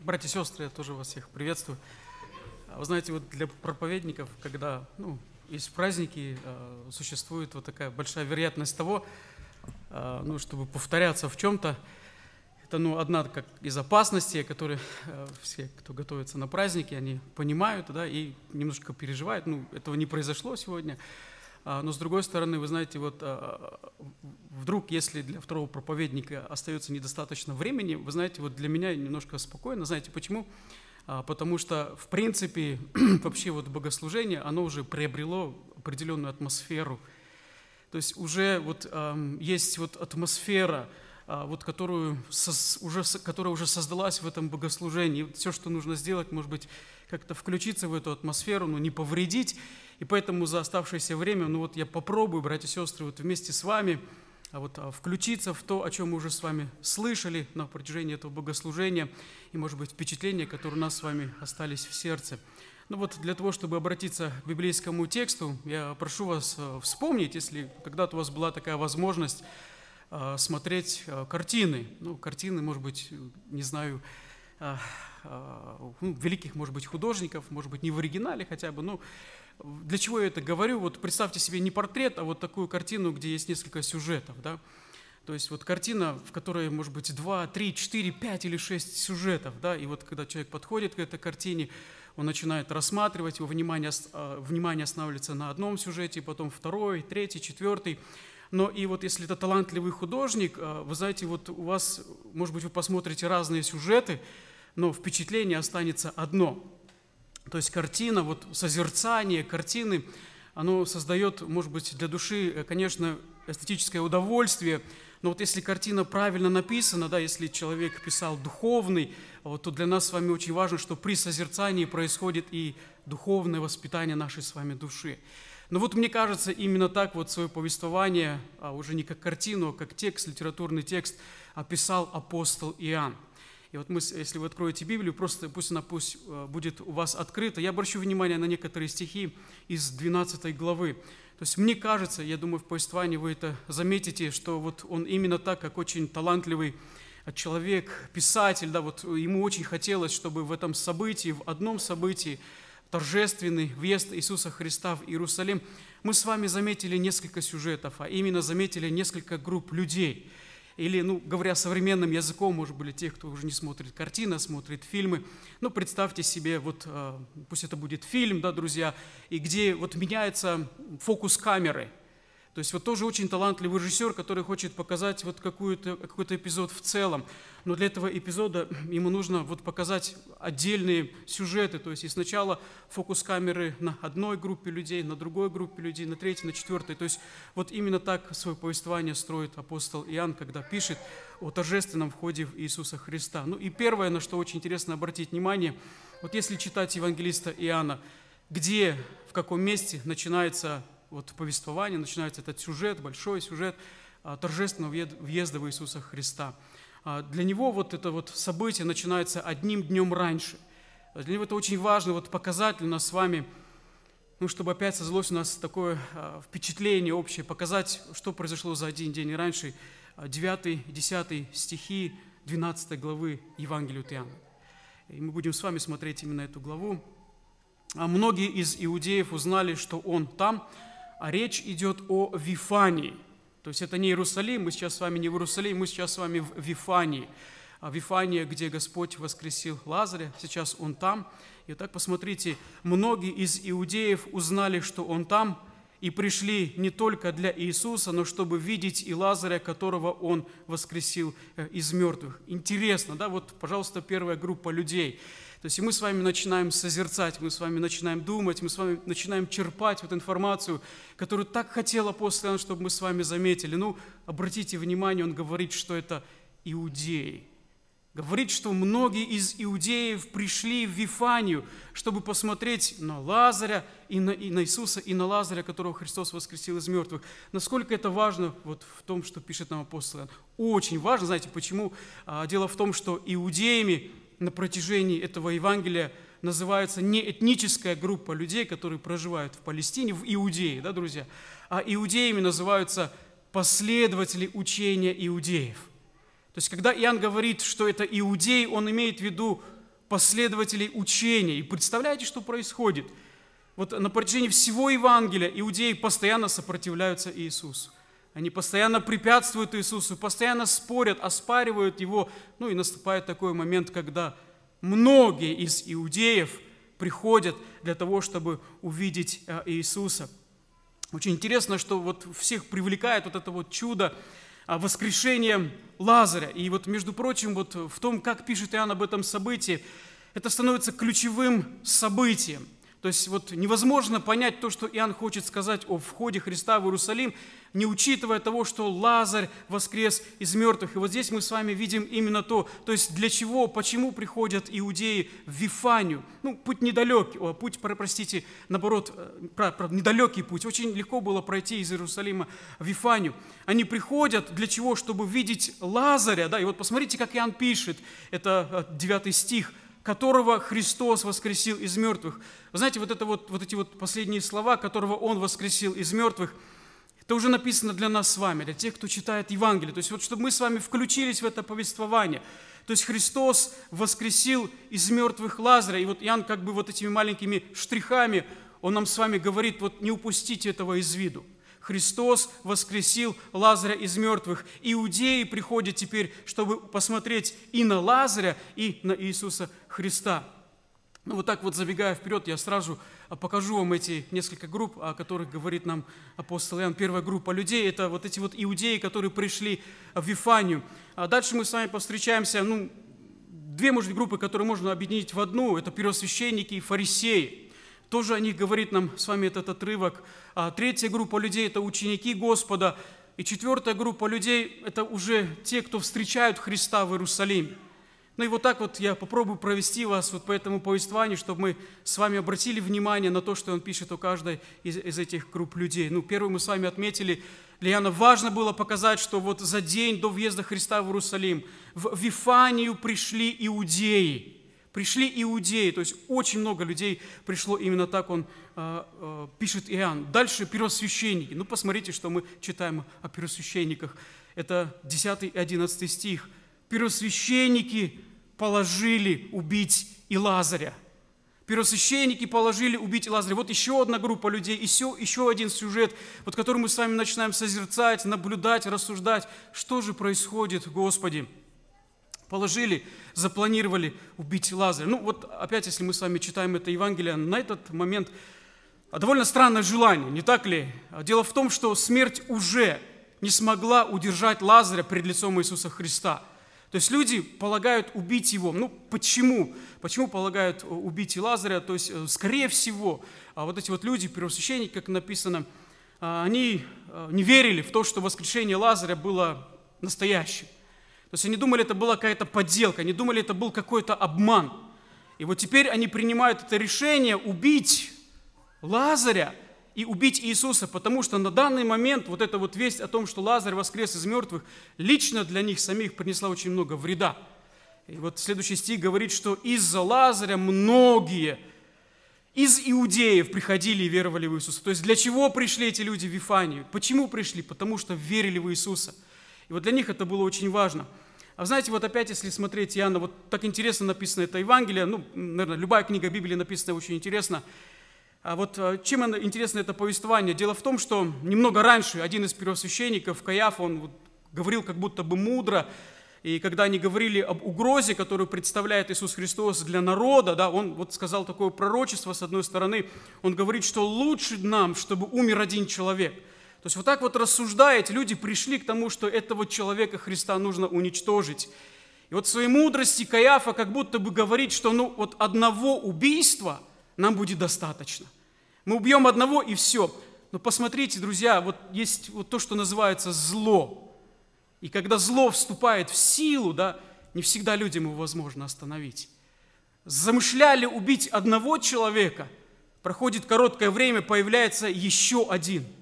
Братья и сестры, я тоже вас всех приветствую. А, вы знаете, вот для проповедников, когда ну, есть праздники, а, существует вот такая большая вероятность того, а, ну, чтобы повторяться в чем-то. Это ну, одна как из опасностей, которые все, кто готовится на праздники, они понимают да, и немножко переживают. Ну, этого не произошло сегодня. А, но с другой стороны, вы знаете, вот а, вдруг, если для второго проповедника остается недостаточно времени, вы знаете, вот для меня немножко спокойно, знаете почему? А, потому что, в принципе, вообще вот богослужение, оно уже приобрело определенную атмосферу. То есть уже вот есть вот атмосфера, вот, которую уже, которая уже создалась в этом богослужении. Все, что нужно сделать, может быть, как-то включиться в эту атмосферу, но не повредить. И поэтому за оставшееся время, ну вот я попробую, братья и сестры, вот вместе с вами а вот а, включиться в то, о чем мы уже с вами слышали на протяжении этого богослужения, и, может быть, впечатления, которые у нас с вами остались в сердце. Ну вот для того, чтобы обратиться к библейскому тексту, я прошу вас э, вспомнить, если когда-то у вас была такая возможность а, смотреть э, картины. Ну, картины, может быть, не знаю, а, ну, великих, может быть, художников, может быть, не в оригинале хотя бы, ну, но для чего я это говорю? Вот представьте себе не портрет, а вот такую картину, где есть несколько сюжетов. Да? То есть вот картина, в которой может быть 2, 3, 4, 5 или 6 сюжетов. Да? И вот когда человек подходит к этой картине, он начинает рассматривать, его внимание, э, внимание останавливается на одном сюжете, потом второй, третий, четвертый. Но и вот если это талантливый художник, э, вы знаете, вот у вас, может быть, вы посмотрите разные сюжеты, но впечатление останется одно – то есть картина, вот созерцание картины, оно создает, может быть, для души, э, конечно, эстетическое удовольствие, но вот если картина правильно написана, да, если человек писал духовный, вот, то для нас с вами очень важно, что при созерцании происходит и духовное воспитание нашей с вами души. Но вот мне кажется, именно так вот свое повествование, а уже не как картину, а как текст, литературный текст, описал апостол Иоанн. И вот мы, если вы откроете Библию, просто пусть она пусть э, будет у вас открыта. Я обращу внимание на некоторые стихи из 12 главы. То есть мне кажется, я думаю, в повествовании вы это заметите, что вот он именно так, как очень талантливый э, человек, писатель, да, вот ему очень хотелось, чтобы в этом событии, в одном событии, торжественный въезд Иисуса Христа в Иерусалим, мы с вами заметили несколько сюжетов, а именно заметили несколько групп людей – или, ну, говоря современным языком, может быть, тех, кто уже не смотрит картины, а смотрит фильмы. Ну, представьте себе, вот а, пусть это будет фильм, да, друзья, и где вот меняется фокус камеры – то есть вот тоже очень талантливый режиссер, который хочет показать вот какой-то какой эпизод в целом. Но для этого эпизода ему нужно вот показать отдельные сюжеты. То есть и сначала фокус камеры на одной группе людей, на другой группе людей, на третьей, на четвертой. То есть вот именно так свое повествование строит апостол Иоанн, когда пишет о торжественном входе в Иисуса Христа. Ну и первое, на что очень интересно обратить внимание, вот если читать евангелиста Иоанна, где, в каком месте начинается вот повествование начинается этот сюжет, большой сюжет а, торжественного въезда в Иисуса Христа. А, для него вот это вот событие начинается одним днем раньше. Для него это очень важный вот показатель у нас с вами, ну, чтобы опять создалось у нас такое а, впечатление общее, показать, что произошло за один день раньше, 9, 10 стихи 12 главы Евангелия от Иоанна. И мы будем с вами смотреть именно эту главу. А многие из иудеев узнали, что он там, а речь идет о Вифании. То есть это не Иерусалим, мы сейчас с вами не в Иерусалиме, мы сейчас с вами в Вифании. А Вифания, где Господь воскресил Лазаря, сейчас он там. И так посмотрите, многие из иудеев узнали, что он там, и пришли не только для Иисуса, но чтобы видеть и Лазаря, которого Он воскресил э, из мертвых. Интересно, да, вот, пожалуйста, первая группа людей. То есть и мы с вами начинаем созерцать, мы с вами начинаем думать, мы с вами начинаем черпать вот информацию, которую так хотел апостол Иоанн, чтобы мы с вами заметили. Ну, обратите внимание, он говорит, что это иудеи. Говорит, что многие из иудеев пришли в Вифанию, чтобы посмотреть на Лазаря, и на, и на Иисуса, и на Лазаря, которого Христос воскресил из мертвых. Насколько это важно вот в том, что пишет нам апостол Очень важно, знаете, почему? А, дело в том, что иудеями на протяжении этого Евангелия называется не этническая группа людей, которые проживают в Палестине, в Иудее, да, друзья, а иудеями называются последователи учения иудеев – то есть, когда Иоанн говорит, что это иудеи, он имеет в виду последователей учения. И представляете, что происходит? Вот на протяжении всего Евангелия иудеи постоянно сопротивляются Иисусу. Они постоянно препятствуют Иисусу, постоянно спорят, оспаривают Его. Ну и наступает такой момент, когда многие из иудеев приходят для того, чтобы увидеть э, Иисуса. Очень интересно, что вот всех привлекает вот это вот чудо, воскрешением Лазаря. И вот, между прочим, вот в том, как пишет Иоанн об этом событии, это становится ключевым событием – то есть вот невозможно понять то, что Иоанн хочет сказать о входе Христа в Иерусалим, не учитывая того, что Лазарь воскрес из мертвых. И вот здесь мы с вами видим именно то, то есть для чего, почему приходят иудеи в Вифанию. Ну, путь недалекий, о, путь, простите, наоборот, э, про, про, недалекий путь. Очень легко было пройти из Иерусалима в Вифанию. Они приходят для чего? Чтобы видеть Лазаря. Да? И вот посмотрите, как Иоанн пишет, это 9 э, стих – которого Христос воскресил из мертвых. Вы знаете, вот, это вот, вот эти вот последние слова, которого Он воскресил из мертвых, это уже написано для нас с вами, для тех, кто читает Евангелие. То есть вот чтобы мы с вами включились в это повествование. То есть Христос воскресил из мертвых Лазаря. И вот Иоанн как бы вот этими маленькими штрихами, он нам с вами говорит, вот не упустите этого из виду. Христос воскресил Лазаря из мертвых. Иудеи приходят теперь, чтобы посмотреть и на Лазаря, и на Иисуса Христа. Ну вот так вот забегая вперед, я сразу а, покажу вам эти несколько групп, о которых говорит нам апостол Иоанн. Первая группа людей – это вот эти вот иудеи, которые пришли а, в Вифанию. А дальше мы с вами повстречаемся, ну, две, может группы, которые можно объединить в одну. Это первосвященники и фарисеи. Тоже о них говорит нам с вами этот отрывок. А третья группа людей – это ученики Господа. И четвертая группа людей – это уже те, кто встречают Христа в Иерусалиме. Ну и вот так вот я попробую провести вас вот по этому повествованию, чтобы мы с вами обратили внимание на то, что он пишет о каждой из, из этих групп людей. Ну, первую мы с вами отметили, для Иоанна важно было показать, что вот за день до въезда Христа в Иерусалим в Вифанию пришли иудеи – Пришли иудеи, то есть очень много людей пришло, именно так он э, э, пишет Иоанн. Дальше первосвященники. Ну, посмотрите, что мы читаем о первосвященниках. Это 10 и 11 стих. Первосвященники положили убить и Лазаря. Первосвященники положили убить Лазаря. Вот еще одна группа людей, еще, еще один сюжет, вот который мы с вами начинаем созерцать, наблюдать, рассуждать. Что же происходит, Господи? положили, запланировали убить Лазаря. Ну вот опять, если мы с вами читаем это Евангелие, на этот момент а, довольно странное желание, не так ли? А, дело в том, что смерть уже не смогла удержать Лазаря пред лицом Иисуса Христа. То есть люди полагают убить его. Ну почему? Почему полагают э, убить и Лазаря? То есть, э, скорее всего, а, вот эти вот люди, первосвященники, как написано, они э, не верили в то, что воскрешение Лазаря было настоящим. То есть они думали, это была какая-то подделка, они думали, это был какой-то обман. И вот теперь они принимают это решение убить Лазаря и убить Иисуса, потому что на данный момент вот эта вот весть о том, что Лазарь воскрес из мертвых, лично для них самих принесла очень много вреда. И вот следующий стих говорит, что из-за Лазаря многие из иудеев приходили и веровали в Иисуса. То есть для чего пришли эти люди в Вифанию? Почему пришли? Потому что верили в Иисуса – и вот для них это было очень важно. А знаете, вот опять, если смотреть Иоанна, вот так интересно написано это Евангелие, ну, наверное, любая книга Библии написана очень интересно. А вот э, чем интересно это повествование? Дело в том, что немного раньше один из первосвященников, Каяф, он вот говорил как будто бы мудро, и когда они говорили об угрозе, которую представляет Иисус Христос для народа, да, он вот сказал такое пророчество, с одной стороны, он говорит, что лучше нам, чтобы умер один человек – то есть вот так вот рассуждая, эти люди пришли к тому, что этого человека Христа нужно уничтожить. И вот в своей мудрости Каяфа как будто бы говорит, что ну вот одного убийства нам будет достаточно. Мы убьем одного и все. Но посмотрите, друзья, вот есть вот то, что называется зло. И когда зло вступает в силу, да, не всегда людям его возможно остановить. Замышляли убить одного человека, проходит короткое время, появляется еще один –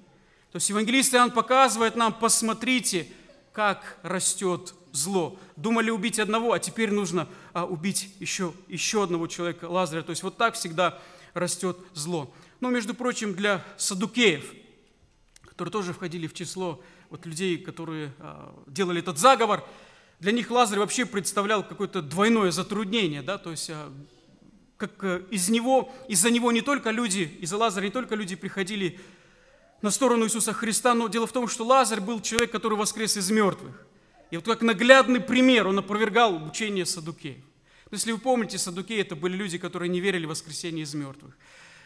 то есть евангелист Иоанн показывает нам, посмотрите, как растет зло. Думали убить одного, а теперь нужно а, убить еще, еще одного человека, Лазаря. То есть вот так всегда растет зло. Но, ну, между прочим, для садукеев, которые тоже входили в число вот людей, которые а, делали этот заговор, для них Лазарь вообще представлял какое-то двойное затруднение, да, то есть а, как э, из него, из-за него не только люди, из-за Лазаря не только люди приходили на сторону Иисуса Христа, но дело в том, что Лазарь был человек, который воскрес из мертвых. И вот как наглядный пример он опровергал учение Садукеев. Если вы помните, Садукеи это были люди, которые не верили в воскресение из мертвых.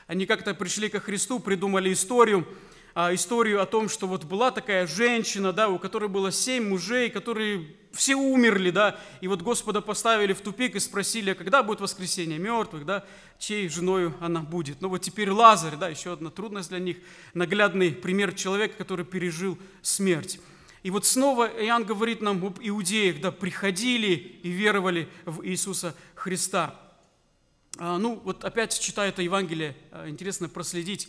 Они как-то пришли ко Христу, придумали историю, а, историю о том, что вот была такая женщина, да, у которой было семь мужей, которые все умерли, да, и вот Господа поставили в тупик и спросили, «А когда будет воскресение мертвых, да, чьей женою она будет. Ну вот теперь Лазарь, да, еще одна трудность для них, наглядный пример человека, который пережил смерть. И вот снова Иоанн говорит нам об иудеях, да, приходили и веровали в Иисуса Христа. А, ну, вот опять читая это Евангелие, а, интересно проследить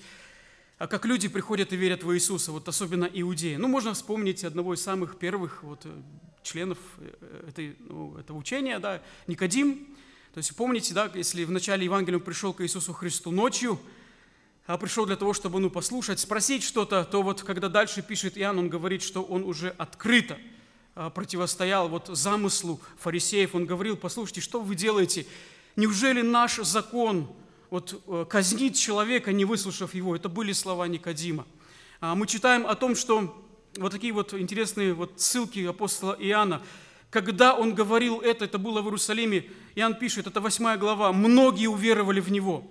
а как люди приходят и верят в Иисуса, вот особенно иудеи. Ну, можно вспомнить одного из самых первых вот, э, членов э, э, этой, ну, этого учения, да, Никодим. То есть помните, да, если в начале Евангелия пришел к Иисусу Христу ночью, а пришел для того, чтобы ну, послушать, спросить что-то, то вот когда дальше пишет Иоанн, он говорит, что он уже открыто а, противостоял вот замыслу фарисеев. Он говорил, послушайте, что вы делаете? Неужели наш закон, вот, э, казнит человека, не выслушав его. Это были слова Никодима. А, мы читаем о том, что вот такие вот интересные вот ссылки апостола Иоанна. Когда он говорил это, это было в Иерусалиме, Иоанн пишет, это 8 глава, многие уверовали в него.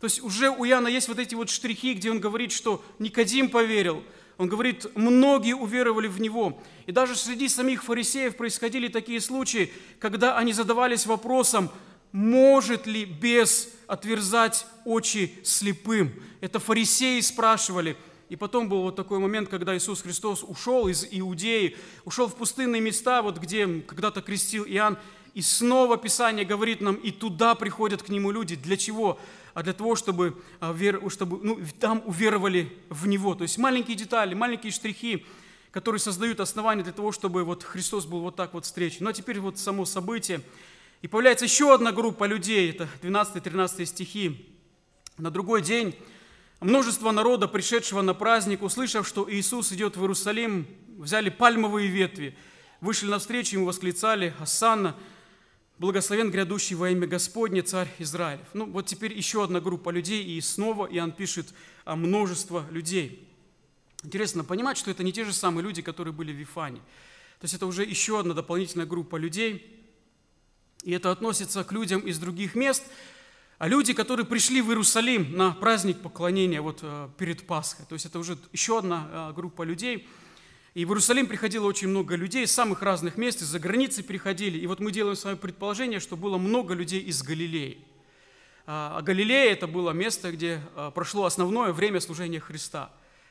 То есть уже у Иоанна есть вот эти вот штрихи, где он говорит, что Никодим поверил, он говорит, многие уверовали в него. И даже среди самих фарисеев происходили такие случаи, когда они задавались вопросом, может ли без отверзать очи слепым? Это фарисеи спрашивали. И потом был вот такой момент, когда Иисус Христос ушел из Иудеи, ушел в пустынные места, вот где когда-то крестил Иоанн, и снова Писание говорит нам, и туда приходят к нему люди. Для чего? А для того, чтобы, а, чтобы ну, там уверовали в него. То есть маленькие детали, маленькие штрихи, которые создают основания для того, чтобы вот Христос был вот так вот встречен. Ну а теперь вот само событие. И появляется еще одна группа людей, это 12-13 стихи. На другой день множество народа, пришедшего на праздник, услышав, что Иисус идет в Иерусалим, взяли пальмовые ветви, вышли навстречу ему, восклицали «Ассанна!» благословен грядущий во имя Господне царь Израилев. Ну вот теперь еще одна группа людей, и снова Иоанн пишет о множество людей. Интересно понимать, что это не те же самые люди, которые были в Вифане. То есть это уже еще одна дополнительная группа людей, и это относится к людям из других мест. А люди, которые пришли в Иерусалим на праздник поклонения вот э, перед Пасхой, то есть это уже еще одна э, группа людей. И в Иерусалим приходило очень много людей из самых разных мест, из-за границы приходили. И вот мы делаем свое предположение, что было много людей из Галилеи. А, а Галилея – это было место, где э, прошло основное время служения Христа.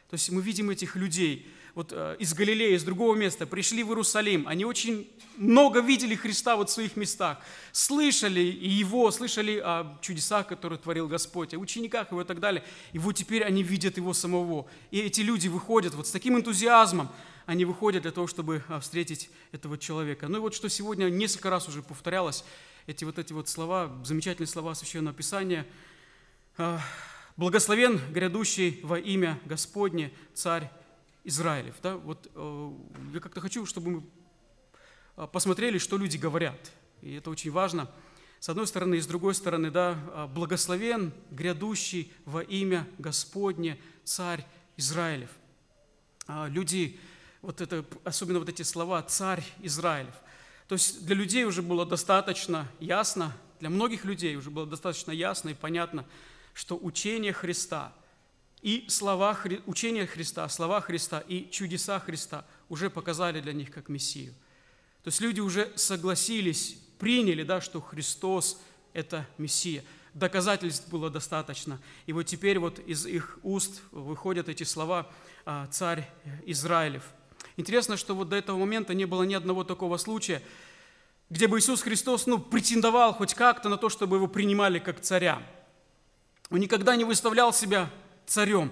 То есть мы видим этих людей – вот, э, из Галилеи, из другого места, пришли в Иерусалим, они очень много видели Христа вот в своих местах, слышали Его, слышали о чудесах, которые творил Господь, о учениках Его и так далее. И вот теперь они видят Его самого. И эти люди выходят вот с таким энтузиазмом, они выходят для того, чтобы а, встретить этого человека. Ну и вот что сегодня несколько раз уже повторялось, эти вот эти вот слова, замечательные слова Священного Писания. А, «Благословен грядущий во имя Господне, Царь Израилев. Да? Вот, э, я как-то хочу, чтобы мы э, посмотрели, что люди говорят. И это очень важно. С одной стороны, и с другой стороны, да, э, благословен грядущий во имя Господне царь Израилев. А, люди, вот это, особенно вот эти слова «царь Израилев». То есть для людей уже было достаточно ясно, для многих людей уже было достаточно ясно и понятно, что учение Христа – и слова, учения Христа, слова Христа и чудеса Христа уже показали для них как Мессию. То есть люди уже согласились, приняли, да, что Христос – это Мессия. Доказательств было достаточно. И вот теперь вот из их уст выходят эти слова а, «Царь Израилев». Интересно, что вот до этого момента не было ни одного такого случая, где бы Иисус Христос ну, претендовал хоть как-то на то, чтобы его принимали как царя. Он никогда не выставлял себя царем.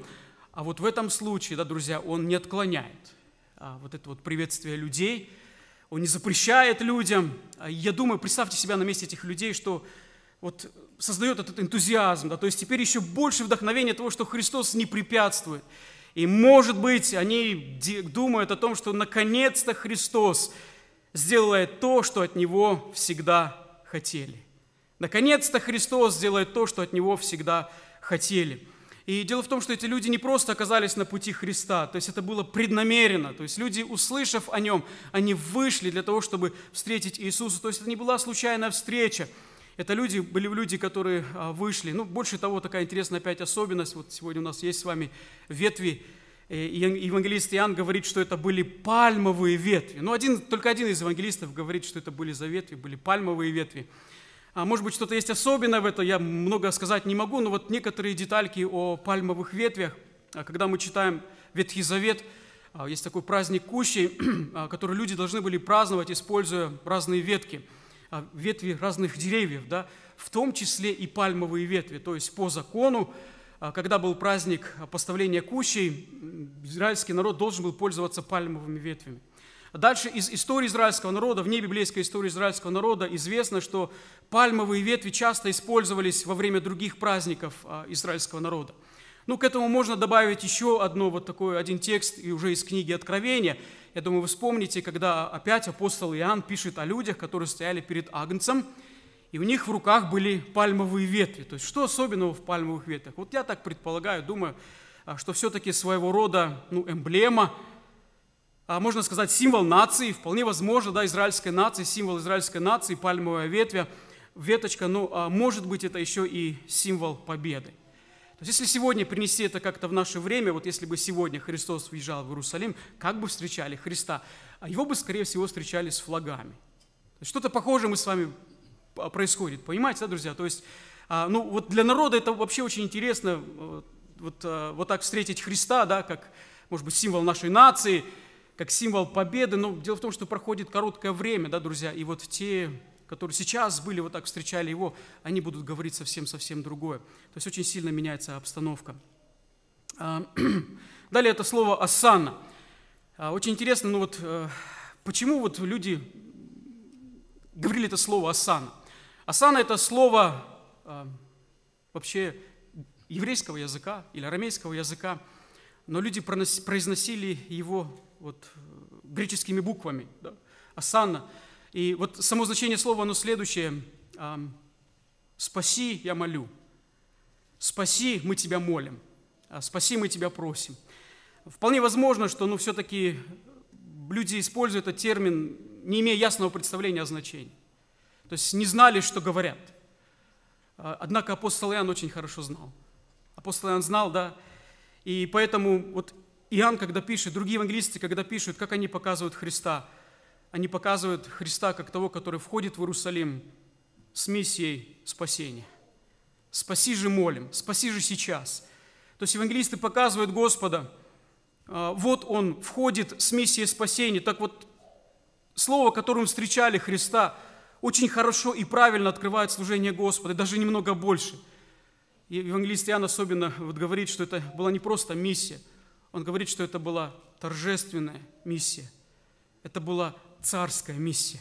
А вот в этом случае, да, друзья, он не отклоняет а, вот это вот приветствие людей, он не запрещает людям. А я думаю, представьте себя на месте этих людей, что вот создает этот энтузиазм, да, то есть теперь еще больше вдохновения того, что Христос не препятствует. И, может быть, они думают о том, что наконец-то Христос сделает то, что от Него всегда хотели. Наконец-то Христос сделает то, что от Него всегда хотели. И дело в том, что эти люди не просто оказались на пути Христа, то есть это было преднамеренно. То есть люди, услышав о нем, они вышли для того, чтобы встретить Иисуса. То есть это не была случайная встреча. Это люди, были люди, которые а, вышли. Ну, больше того, такая интересная опять особенность. Вот сегодня у нас есть с вами ветви. И э, евангелист Иоанн говорит, что это были пальмовые ветви. Ну, один, только один из евангелистов говорит, что это были за ветви, были пальмовые ветви. А может быть, что-то есть особенное в этом, я много сказать не могу, но вот некоторые детальки о пальмовых ветвях. А, когда мы читаем Ветхий Завет, а, есть такой праздник кущей, а, который люди должны были праздновать, используя разные ветки, ветви разных деревьев, да, в том числе и пальмовые ветви. То есть по закону, когда был праздник поставления кущей, израильский народ должен был пользоваться пальмовыми ветвями. Дальше из истории израильского народа, вне библейской истории израильского народа, известно, что пальмовые ветви часто использовались во время других праздников а, израильского народа. Ну, к этому можно добавить еще одно вот такой один текст, и уже из книги Откровения. Я думаю, вы вспомните, когда опять апостол Иоанн пишет о людях, которые стояли перед Агнцем, и у них в руках были пальмовые ветви. То есть что особенного в пальмовых ветвях? Вот я так предполагаю, думаю, а, что все-таки своего рода ну, эмблема – а, можно сказать, символ нации, вполне возможно, да, израильской нации, символ израильской нации, пальмовая ветвя, веточка, но ну, а, может быть, это еще и символ победы. То есть, если сегодня принести это как-то в наше время, вот если бы сегодня Христос въезжал в Иерусалим, как бы встречали Христа? А его бы, скорее всего, встречали с флагами. Что-то похожее мы с вами происходит, понимаете, да, друзья? То есть, ну, вот для народа это вообще очень интересно, э, вот, э, вот так встретить Христа, да, как, может быть, символ нашей нации – как символ победы, но дело в том, что проходит короткое время, да, друзья, и вот те, которые сейчас были, вот так встречали его, они будут говорить совсем-совсем другое. То есть очень сильно меняется обстановка. А, далее это слово «асана». А, очень интересно, ну вот э, почему вот люди говорили это слово «асана». «Асана» – это слово э, вообще еврейского языка или арамейского языка, но люди произносили его вот, э, греческими буквами, да, «Асанна». И вот само значение слова, оно следующее. «Спаси, я молю». «Спаси, мы тебя молим». А, «Спаси, мы тебя просим». Вполне возможно, что ну, все-таки люди используют этот термин, не имея ясного представления о значении. То есть не знали, что говорят. А, однако апостол Иоанн очень хорошо знал. Апостол Иоанн знал, да, и поэтому вот Иоанн, когда пишет, другие евангелисты, когда пишут, как они показывают Христа, они показывают Христа как того, который входит в Иерусалим с миссией спасения. Спаси же молим, спаси же сейчас. То есть евангелисты показывают Господа, а, вот Он входит с миссией спасения. Так вот, слово, которым встречали Христа, очень хорошо и правильно открывает служение Господа, даже немного больше. И евангелист Иоанн особенно вот говорит, что это была не просто миссия, он говорит, что это была торжественная миссия. Это была царская миссия.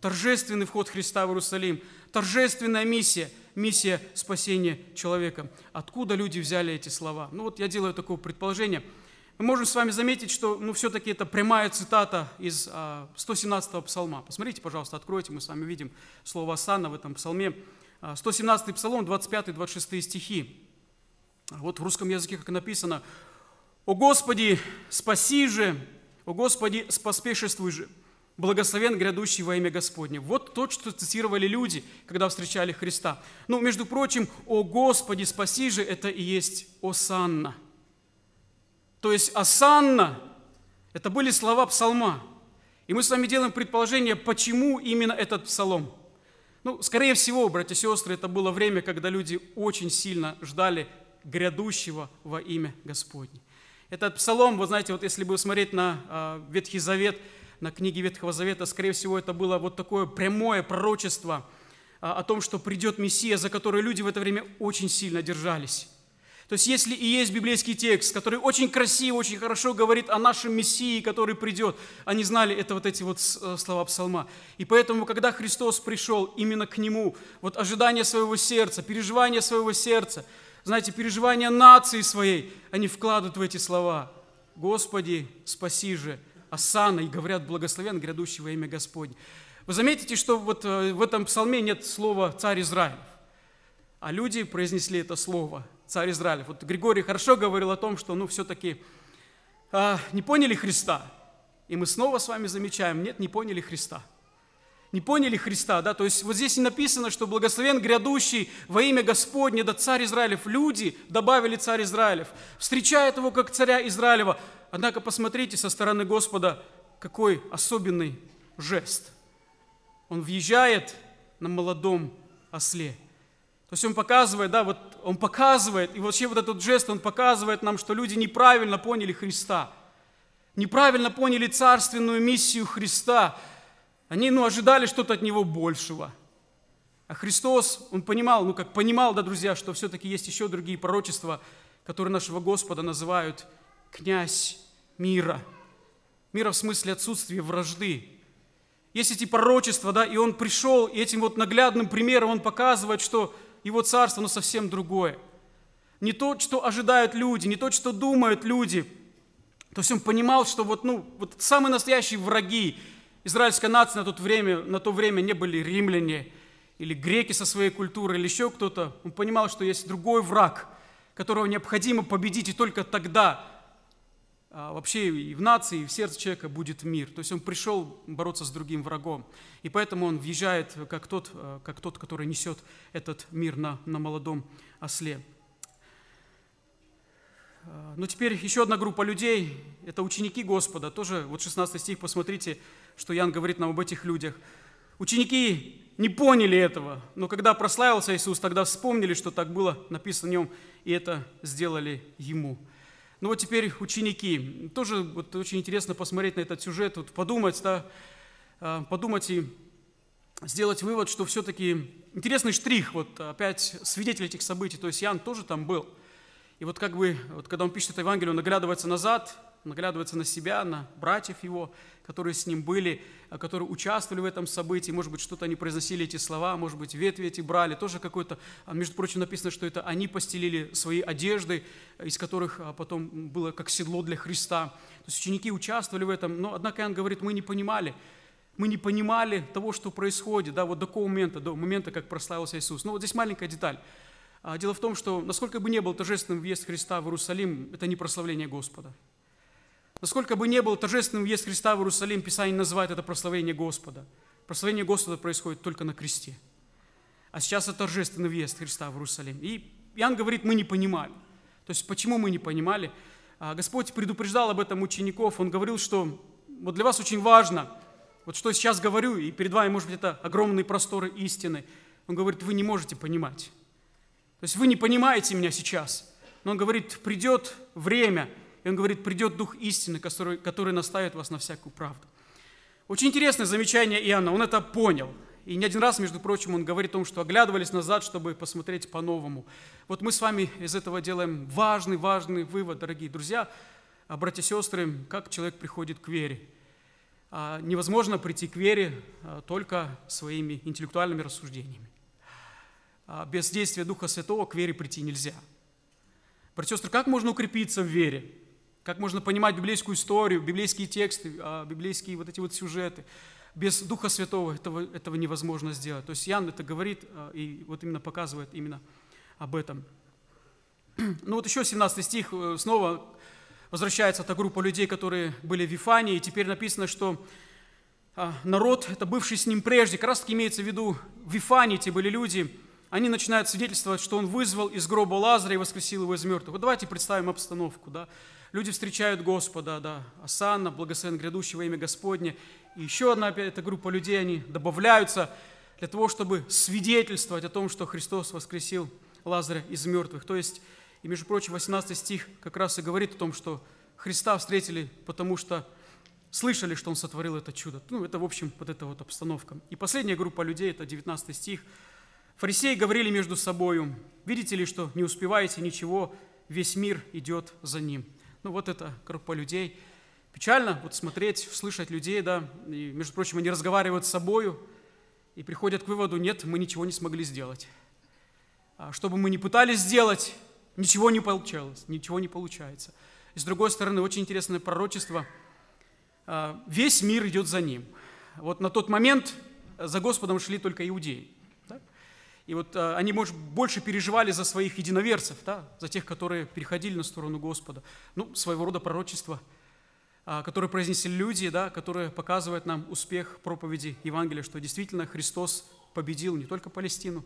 Торжественный вход Христа в Иерусалим. Торжественная миссия. Миссия спасения человека. Откуда люди взяли эти слова? Ну вот я делаю такое предположение. Мы можем с вами заметить, что ну, все-таки это прямая цитата из 117-го а, псалма. Посмотрите, пожалуйста, откройте, мы с вами видим слово Асана в этом псалме. 117-й а, псалом, 25-26 стихи. А вот в русском языке как написано – «О Господи, спаси же! О Господи, споспешествуй же! Благословен грядущий во имя Господне». Вот то, что цитировали люди, когда встречали Христа. Ну, между прочим, «О Господи, спаси же!» – это и есть «Осанна». То есть «Осанна» – это были слова псалма. И мы с вами делаем предположение, почему именно этот псалом – ну, скорее всего, братья и сестры, это было время, когда люди очень сильно ждали грядущего во имя Господне. Этот псалом, вы знаете, вот если бы смотреть на а, Ветхий Завет, на книги Ветхого Завета, скорее всего, это было вот такое прямое пророчество а, о том, что придет Мессия, за который люди в это время очень сильно держались. То есть если и есть библейский текст, который очень красиво, очень хорошо говорит о нашем Мессии, который придет, они знали это вот эти вот э, слова псалма. И поэтому, когда Христос пришел именно к Нему, вот ожидание своего сердца, переживание своего сердца – знаете, переживания нации своей, они вкладывают в эти слова. «Господи, спаси же!» Асана, и говорят, благословен грядущего имя Господне. Вы заметите, что вот э, в этом псалме нет слова «царь Израиль», а люди произнесли это слово «царь Израиль». Вот Григорий хорошо говорил о том, что ну все-таки а, не поняли Христа. И мы снова с вами замечаем, нет, не поняли Христа – не поняли Христа, да? То есть вот здесь не написано, что благословен грядущий во имя Господне, да царь Израилев. Люди добавили царь Израилев, встречает его как царя Израилева. Однако посмотрите со стороны Господа, какой особенный жест. Он въезжает на молодом осле. То есть он показывает, да, вот он показывает, и вообще вот этот жест, он показывает нам, что люди неправильно поняли Христа, неправильно поняли царственную миссию Христа – они ну, ожидали что-то от него большего. А Христос, он понимал, ну как понимал, да, друзья, что все-таки есть еще другие пророчества, которые нашего Господа называют «князь мира». Мира в смысле отсутствия вражды. Есть эти пророчества, да, и он пришел, и этим вот наглядным примером он показывает, что его царство, оно совсем другое. Не то, что ожидают люди, не то, что думают люди. То есть он понимал, что вот, ну, вот самые настоящие враги, Израильская нация на, тот время, на то время не были римляне или греки со своей культурой, или еще кто-то. Он понимал, что есть другой враг, которого необходимо победить, и только тогда а, вообще и в нации, и в сердце человека будет мир. То есть он пришел бороться с другим врагом. И поэтому он въезжает, как тот, а, как тот который несет этот мир на, на молодом осле. А, но теперь еще одна группа людей, это ученики Господа, тоже, вот 16 стих, посмотрите, что Ян говорит нам об этих людях. Ученики не поняли этого, но когда прославился Иисус, тогда вспомнили, что так было написано в нем, и это сделали ему. Ну вот теперь ученики. Тоже вот очень интересно посмотреть на этот сюжет, вот подумать, да, а, подумать и сделать вывод, что все-таки интересный штрих, вот опять свидетель этих событий, то есть Ян тоже там был – и вот как бы, вот когда он пишет это Евангелие, он оглядывается назад, наглядывается на себя, на братьев его, которые с ним были, а, которые участвовали в этом событии, может быть, что-то они произносили эти слова, может быть, ветви эти брали, тоже какой-то, а, между прочим, написано, что это они постелили свои одежды, а, из которых потом было как седло для Христа. То есть ученики участвовали в этом, но, однако, Иоанн говорит, мы не понимали, мы не понимали того, что происходит, да, вот до какого момента, до момента, как прославился Иисус. Но ну, вот здесь маленькая деталь – а, дело в том, что насколько бы не был торжественным въезд Христа в Иерусалим, это не прославление Господа. Насколько бы не был торжественным въезд Христа в Иерусалим, Писание называет это прославление Господа. Прославление Господа происходит только на кресте. А сейчас это торжественный въезд Христа в Иерусалим. И Иоанн говорит, мы не понимали. То есть почему мы не понимали? А, Господь предупреждал об этом учеников. Он говорил, что вот для вас очень важно, вот что я сейчас говорю, и перед вами, может быть, это огромные просторы истины. Он говорит, вы не можете понимать. То есть вы не понимаете меня сейчас. Но он говорит, придет время, и он говорит, придет Дух истины, который, который наставит вас на всякую правду. Очень интересное замечание Иоанна, он это понял. И не один раз, между прочим, он говорит о том, что оглядывались назад, чтобы посмотреть по-новому. Вот мы с вами из этого делаем важный-важный вывод, дорогие друзья, а братья и сестры, как человек приходит к вере. А, невозможно прийти к вере а, только своими интеллектуальными рассуждениями. А без действия Духа Святого к вере прийти нельзя. Братья и сестры, как можно укрепиться в вере? Как можно понимать библейскую историю, библейские тексты, а, библейские вот эти вот сюжеты? Без Духа Святого этого, этого невозможно сделать. То есть Ян это говорит а, и вот именно показывает именно об этом. Ну вот еще 17 стих, э, снова возвращается эта группа людей, которые были в Вифании, и теперь написано, что народ, это бывший с ним прежде, как раз таки имеется в виду, в Вифании те были люди, они начинают свидетельствовать, что он вызвал из гроба Лазаря и воскресил его из мертвых. Вот давайте представим обстановку, да. Люди встречают Господа, да, Асана, благословен грядущего имя Господне. И еще одна опять эта группа людей, они добавляются для того, чтобы свидетельствовать о том, что Христос воскресил Лазаря из мертвых. То есть, и между прочим, 18 стих как раз и говорит о том, что Христа встретили, потому что слышали, что Он сотворил это чудо. Ну, это, в общем, вот эта вот обстановка. И последняя группа людей, это 19 стих – Фарисеи говорили между собою, видите ли, что не успеваете ничего, весь мир идет за ним. Ну вот это группа людей. Печально вот смотреть, слышать людей, да, и, между прочим, они разговаривают с собою и приходят к выводу, нет, мы ничего не смогли сделать. А что бы мы ни пытались сделать, ничего не получалось, ничего не получается. И с другой стороны, очень интересное пророчество, а, весь мир идет за ним. Вот на тот момент за Господом шли только иудеи. И вот э, они, может, больше переживали за своих единоверцев, да, за тех, которые переходили на сторону Господа. Ну, своего рода пророчество, а, которое произнесли люди, да, которое показывает нам успех проповеди Евангелия, что действительно Христос победил не только Палестину,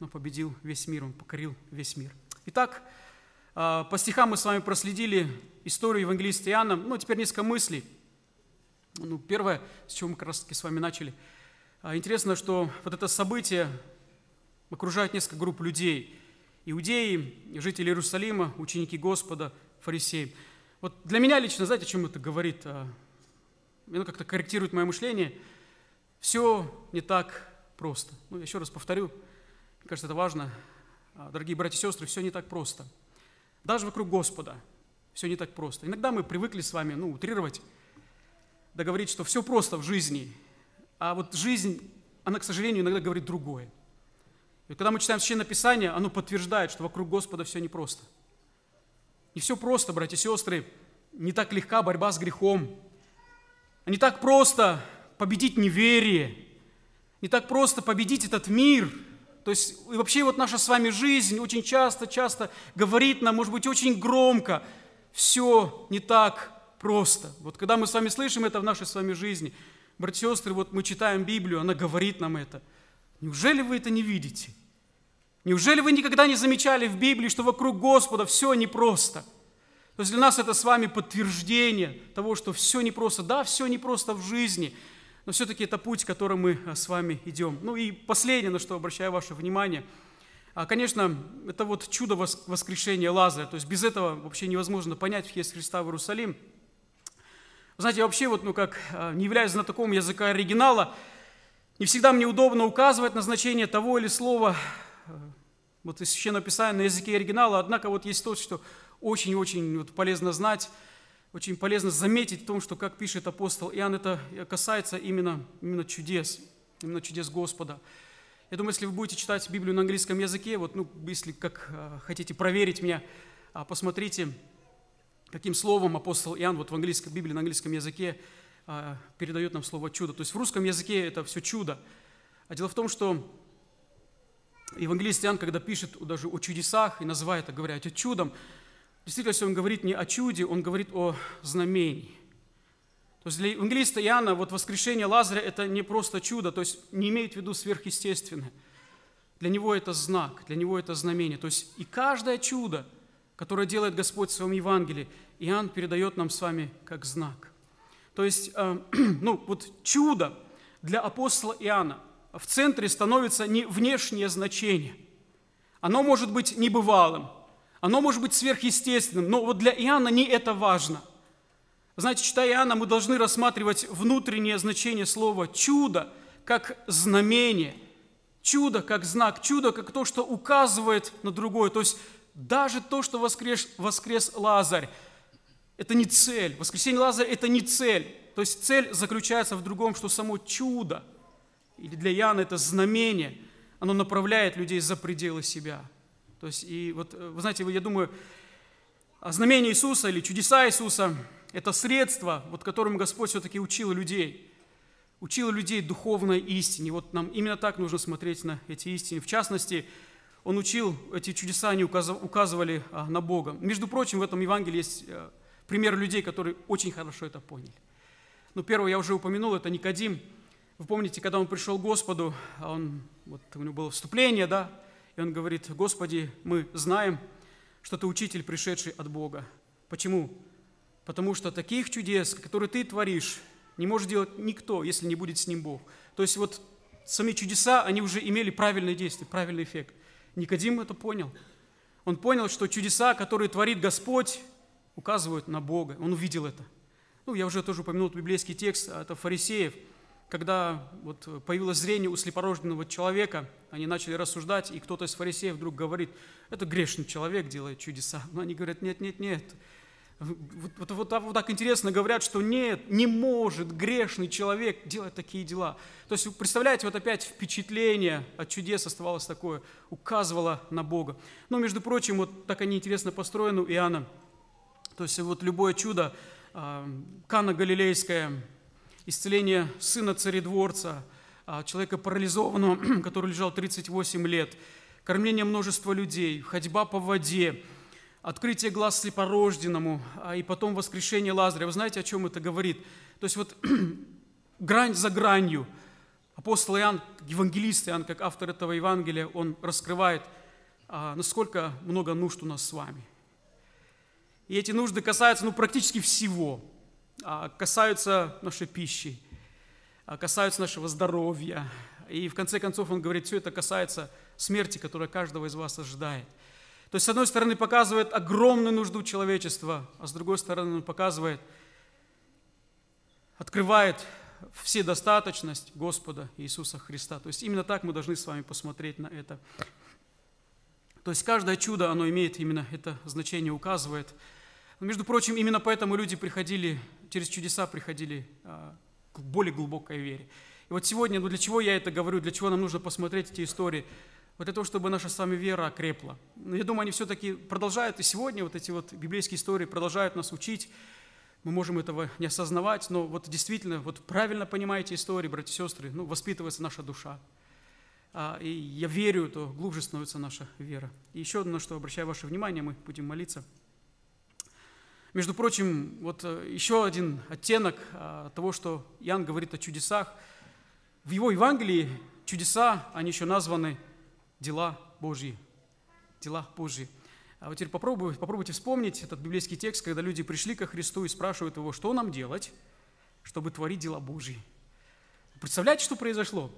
но победил весь мир, Он покорил весь мир. Итак, а, по стихам мы с вами проследили историю евангелиста Иоанна. Ну, а теперь несколько мыслей. Ну, первое, с чего мы как раз таки с вами начали. Интересно, что вот это событие Окружают несколько групп людей. Иудеи, жители Иерусалима, ученики Господа, фарисеи. Вот для меня лично, знаете, о чем это говорит? А, оно как-то корректирует мое мышление. Все не так просто. Ну, еще раз повторю, мне кажется, это важно. А, дорогие братья и сестры, все не так просто. Даже вокруг Господа все не так просто. Иногда мы привыкли с вами, ну, утрировать, да говорить, что все просто в жизни, а вот жизнь, она, к сожалению, иногда говорит другое. И когда мы читаем Священное Писание, оно подтверждает, что вокруг Господа все непросто. Не все просто, братья и сестры, не так легка борьба с грехом, не так просто победить неверие, не так просто победить этот мир. То есть и вообще вот наша с вами жизнь очень часто-часто говорит нам, может быть, очень громко, все не так просто. Вот когда мы с вами слышим это в нашей с вами жизни, братья и сестры, вот мы читаем Библию, она говорит нам это – Неужели вы это не видите? Неужели вы никогда не замечали в Библии, что вокруг Господа все непросто? То есть для нас это с вами подтверждение того, что все непросто. Да, все непросто в жизни, но все-таки это путь, который мы а, с вами идем. Ну и последнее, на что обращаю ваше внимание, а, конечно, это вот чудо воскрешения Лазаря. То есть без этого вообще невозможно понять въезд Христа в Иерусалим. Знаете, вообще вот, ну как, а, не являюсь знатоком языка оригинала, не всегда мне удобно указывать на значение того или слова э, вот из Священного Писания на языке оригинала, однако вот есть то, что очень-очень вот полезно знать, очень полезно заметить в том, что, как пишет апостол Иоанн, это касается именно, именно чудес, именно чудес Господа. Я думаю, если вы будете читать Библию на английском языке, вот, ну, если как э, хотите проверить меня, а посмотрите, каким словом апостол Иоанн вот в английской Библии на английском языке а, передает нам слово чудо. То есть в русском языке это все чудо. А дело в том, что евангелист Иоанн, когда пишет даже о чудесах и называет это, говорят о чудом, действительно, если он говорит не о чуде, он говорит о знамении. То есть для евангелиста Иоанна вот воскрешение Лазаря – это не просто чудо, то есть не имеет в виду сверхъестественное. Для него это знак, для него это знамение. То есть и каждое чудо, которое делает Господь в своем Евангелии, Иоанн передает нам с вами как знак – то есть, э, ну, вот чудо для апостола Иоанна в центре становится не внешнее значение. Оно может быть небывалым, оно может быть сверхъестественным, но вот для Иоанна не это важно. Знаете, читая Иоанна, мы должны рассматривать внутреннее значение слова «чудо» как знамение, чудо как знак, чудо как то, что указывает на другое. То есть даже то, что воскрес, воскрес Лазарь – это не цель. Воскресение Лазаря – это не цель. То есть цель заключается в другом, что само чудо, или для Яна это знамение, оно направляет людей за пределы себя. То есть, и вот, э, вы знаете, я думаю, а знамение Иисуса или чудеса Иисуса – это средство, вот которым Господь все-таки учил людей. Учил людей духовной истине. Вот нам именно так нужно смотреть на эти истины. В частности, он учил, эти чудеса они указывали а, на Бога. Между прочим, в этом Евангелии есть э, пример людей, которые очень хорошо это поняли. Ну, первого я уже упомянул, это Никодим. Вы помните, когда он пришел к Господу, а он, вот у него было вступление, да, и он говорит, Господи, мы знаем, что ты учитель, пришедший от Бога. Почему? Потому что таких чудес, которые ты творишь, не может делать никто, если не будет с ним Бог. То есть вот сами чудеса, они уже имели правильное действие, правильный эффект. Никодим это понял. Он понял, что чудеса, которые творит Господь, указывают на Бога. Он увидел это. Ну, я уже тоже упомянул библейский текст, это фарисеев, когда вот появилось зрение у слепорожденного человека, они начали рассуждать, и кто-то из фарисеев вдруг говорит, это грешный человек делает чудеса. Но они говорят, нет, нет, нет. Вот, вот, вот, вот так интересно говорят, что нет, не может грешный человек делать такие дела. То есть, представляете, вот опять впечатление от чудес оставалось такое, указывало на Бога. Ну, между прочим, вот так они интересно построены у Иоанна то есть вот любое чудо, а, Кана Галилейская, исцеление сына царедворца, а, человека парализованного, который лежал 38 лет, кормление множества людей, ходьба по воде, открытие глаз слепорожденному, а, и потом воскрешение Лазаря. Вы знаете, о чем это говорит? То есть вот грань за гранью. Апостол Иоанн, евангелист Иоанн, как автор этого Евангелия, он раскрывает, насколько много нужд у нас с вами – и эти нужды касаются ну, практически всего. А, касаются нашей пищи, а, касаются нашего здоровья. И в конце концов он говорит, все это касается смерти, которая каждого из вас ожидает. То есть, с одной стороны, показывает огромную нужду человечества, а с другой стороны, он показывает, открывает вседостаточность Господа Иисуса Христа. То есть, именно так мы должны с вами посмотреть на это. То есть, каждое чудо, оно имеет именно это значение, указывает – ну, между прочим, именно поэтому люди приходили, через чудеса приходили а, к более глубокой вере. И вот сегодня, ну для чего я это говорю, для чего нам нужно посмотреть эти истории? Вот для того, чтобы наша с вами вера окрепла. Но я думаю, они все-таки продолжают, и сегодня вот эти вот библейские истории продолжают нас учить. Мы можем этого не осознавать, но вот действительно, вот правильно понимаете истории, братья и сестры, ну, воспитывается наша душа. А, и я верю, то глубже становится наша вера. И еще одно, на что обращаю ваше внимание, мы будем молиться – между прочим, вот э, еще один оттенок э, того, что Ян говорит о чудесах. В его Евангелии чудеса, они еще названы дела Божьи. Дела Божьи. А вот теперь попробуйте, попробуйте вспомнить этот библейский текст, когда люди пришли ко Христу и спрашивают его, что нам делать, чтобы творить дела Божьи. Представляете, что произошло?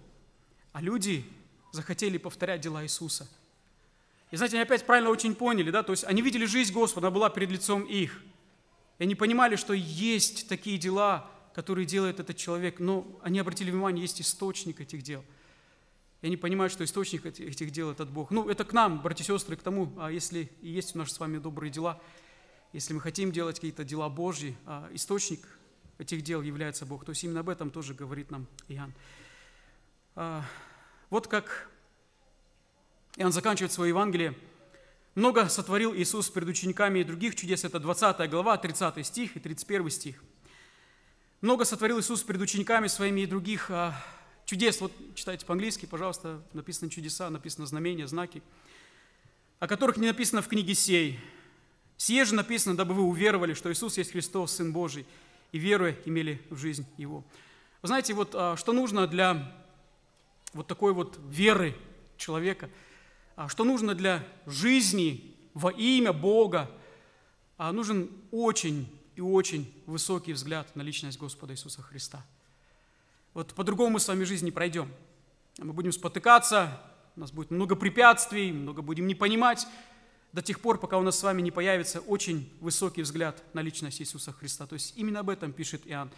А люди захотели повторять дела Иисуса. И знаете, они опять правильно очень поняли, да, то есть они видели жизнь Господа, она была перед лицом их – и они понимали, что есть такие дела, которые делает этот человек, но они обратили внимание, есть источник этих дел. И они понимают, что источник этих дел – этот Бог. Ну, это к нам, братья и сестры, к тому, а если и есть у нас с вами добрые дела, если мы хотим делать какие-то дела Божьи, а источник этих дел является Бог. То есть именно об этом тоже говорит нам Иоанн. А, вот как Иоанн заканчивает свое Евангелие – много сотворил Иисус перед учениками и других чудес. Это 20 глава, 30 стих и 31 стих. Много сотворил Иисус перед учениками своими и других а, чудес. Вот читайте по-английски, пожалуйста, написано чудеса, написано знамения, знаки, о которых не написано в книге сей. Сие же написано, дабы вы уверовали, что Иисус есть Христос, Сын Божий, и веруя имели в жизнь Его. Вы знаете, вот а, что нужно для вот такой вот веры человека – а что нужно для жизни во имя Бога, а нужен очень и очень высокий взгляд на личность Господа Иисуса Христа. Вот по-другому мы с вами жизнь не пройдем. Мы будем спотыкаться, у нас будет много препятствий, много будем не понимать, до тех пор, пока у нас с вами не появится очень высокий взгляд на личность Иисуса Христа. То есть именно об этом пишет Иоанн.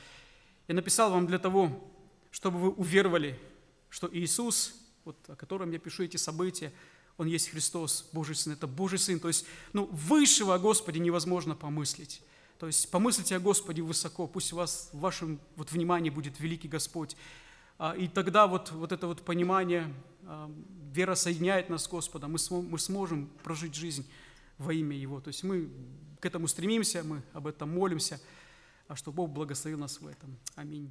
Я написал вам для того, чтобы вы уверовали, что Иисус, вот, о котором я пишу эти события, он есть Христос, Божий Сын, это Божий Сын. То есть, ну, высшего о Господе невозможно помыслить. То есть помыслите о Господе высоко, пусть у вас в вашем вот, внимании будет великий Господь. А, и тогда вот, вот это вот понимание, а, вера соединяет нас с Господом, мы, см, мы сможем прожить жизнь во имя Его. То есть мы к этому стремимся, мы об этом молимся, а что Бог благословил нас в этом. Аминь.